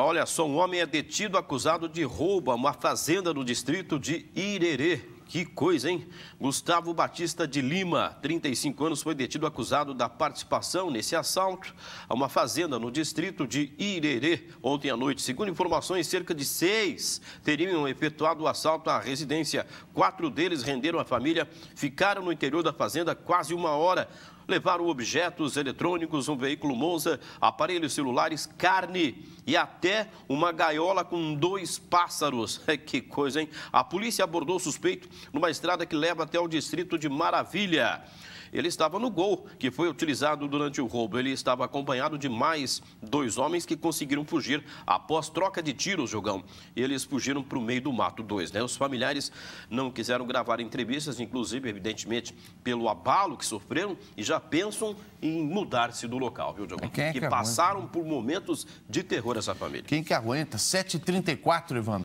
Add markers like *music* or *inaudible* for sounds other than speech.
Olha só, um homem é detido acusado de roubo a uma fazenda no distrito de Irerê. Que coisa, hein? Gustavo Batista de Lima, 35 anos, foi detido acusado da participação nesse assalto a uma fazenda no distrito de Irerê ontem à noite. Segundo informações, cerca de seis teriam efetuado o assalto à residência. Quatro deles renderam a família, ficaram no interior da fazenda quase uma hora levaram objetos eletrônicos, um veículo Monza, aparelhos celulares, carne e até uma gaiola com dois pássaros. *laughs* que coisa, hein? A polícia abordou o suspeito numa estrada que leva até o distrito de Maravilha. Ele estava no gol que foi utilizado durante o roubo. Ele estava acompanhado de mais dois homens que conseguiram fugir após troca de tiros, jogão. Eles fugiram para o meio do mato, dois, né? Os familiares não quiseram gravar entrevistas, inclusive, evidentemente, pelo abalo que sofreram e já pensam em mudar-se do local, viu, jogão? É que, é que, que é passaram por momentos de terror favor essa família. Quem que aguenta? 7h34, Evandro.